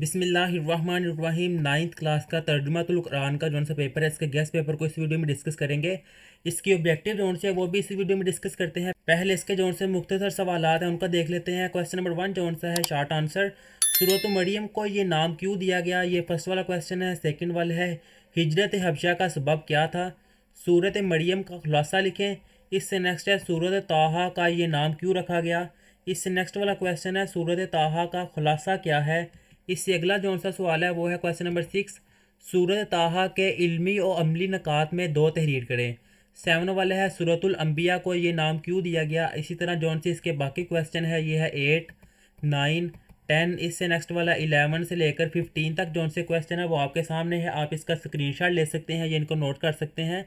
बिसमीम ninth class का तर्जुमातुल्कुरान का जो सा पेपर है इसके गेस्ट पेपर को इस वीडियो में डिस्कस करेंगे इसकी ऑब्जेक्टिव जो से वो भी इस वीडियो में डिस्कस करते हैं पहले इसके जो से मुख्तर सवाल हैं उनका देख लेते हैं क्वेश्चन नंबर वन जो सा है शार्ट आंसर सूरत मरियम को ये नाम क्यों दिया गया ये फर्स्ट वाला क्वेश्चन है सेकेंड वाला है हिजरत हबशा का सबब क्या था सूरत मरियम का खुलासा लिखें इससे नेक्स्ट है सूरत ताहा का ये नाम क्यों रखा गया इससे नेक्स्ट वाला क्वेश्चन है सूरत ताहा का खुलासा क्या है इससे अगला जो सा सवाल है वो है क्वेश्चन नंबर सिक्स सूरत ताहा के इल्मी और अमली नक़ात में दो तहरीर करें सेवन वाला है सूरतुल अम्बिया को ये नाम क्यों दिया गया इसी तरह जौन से इसके बाकी क्वेश्चन है ये है एट नाइन टेन इससे नेक्स्ट वाला इलेवन से लेकर फिफ्टीन तक जो से क्वेश्चन है वो आपके सामने है आप इसका स्क्रीनशॉट ले सकते हैं या इनको नोट कर सकते हैं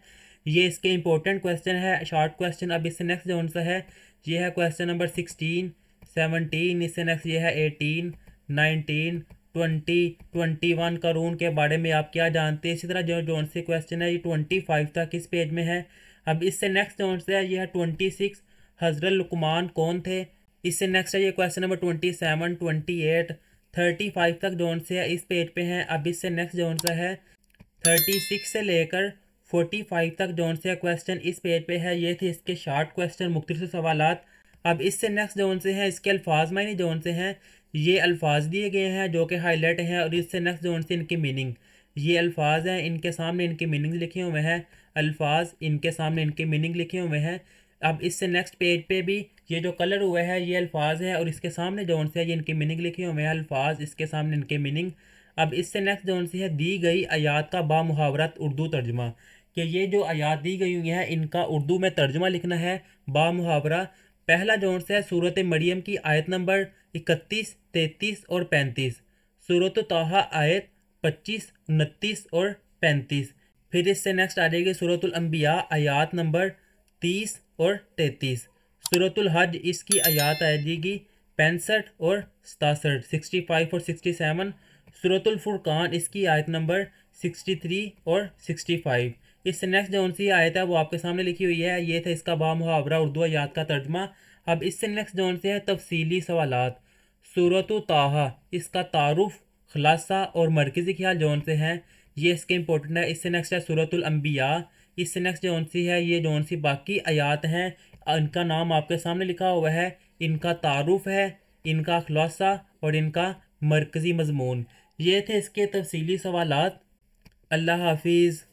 ये इसके इंपॉर्टेंट क्वेश्चन है शॉर्ट क्वेश्चन अब इससे नेक्स्ट जौन सा है ये है क्वेश्चन नंबर सिक्सटीन सेवनटीन इससे नेक्स्ट ये है eighteen nineteen twenty twenty one करून के बारे में आप क्या जानते हैं इसी तरह जो जोन से क्वेश्चन है ये ट्वेंटी फाइव तक इस पेज में है अब इससे नेक्स्ट जोन से है यह ट्वेंटी सिक्स हजरत लुकमान कौन थे इससे नेक्स्ट है ये question number twenty seven twenty eight thirty five तक जोन से है इस पेज पे हैं अब इससे नेक्स्ट जोन सा है थर्टी सिक्स से लेकर फोर्टी फाइव तक जोन से क्वेश्चन इस पेज पे है ये थे इसके शार्ट क्वेश्चन मुख्तु सवाल अब इससे नेक्स्ट जोन से हैं इसके अल्फाज मैंने जोन से हैं ये अल्फाज दिए गए हैं जो कि हाईलाइट हैं और इससे नेक्स्ट जोन से इनकी मीनिंग ये अल्फाज हैं इनके सामने इनकी मीनिंग लिखे हुए हैं अल्फाज इनके सामने इनकी मीनिंग लिखे हुए हैं अब इससे नेक्स्ट पेज पे भी ये जो कलर हुआ है ये अल्फाज हैं और इसके सामने जोन से ये इनकी मीनिंग लिखे हुए हैं अल्फाज इसके सामने इनके मीनिंग अब इससे नेक्स्ट जोन से है दी गई आयात का बामहावरत उर्दू तर्जमा कि ये जो आयात दी गई हुई है इनका उर्दू में तर्जमा लिखना है बामहावरा पहला जोन से है सूरत मरियम की आयत नंबर इकतीस तैतीस और पैंतीस सूरत तोहा आयत पच्चीस उनतीस और पैंतीस फिर इससे नेक्स्ट आ जाएगी सूरतलम्बिया आयात नंबर तीस और सूरतुल हज इसकी आयात आ जाएगी पैंसठ और सतासठ सिक्सटी फाइव और सिक्सटी सेवन सूरतुल फुरकान इसकी आयत नंबर सिक्सटी थ्री और सिक्सटी फाइव इससे नेक्स्ट जो सी आयत है वो आपके सामने लिखी हुई है ये था इसका बा मुहावरा उर्दू याद का तर्जमा अब इससे नेक्स्ट जो सी है तफसीली सवाल सूरत ताहा इसका तारुफ खलासा और मरकज़ी ख्याल जौन से हैं ये इसके इंपॉर्टेंट है इससे नेक्स्ट है सूरतलम्बिया इससे नेक्स्ट जौन सी है ये जौन सी बाकी आयात हैं इनका नाम आपके सामने लिखा हुआ है इनका तारुफ है इनका खुलासा और इनका मरकज़ी मजमून ये थे इसके तफसीली सवाल अल्लाह हाफिज़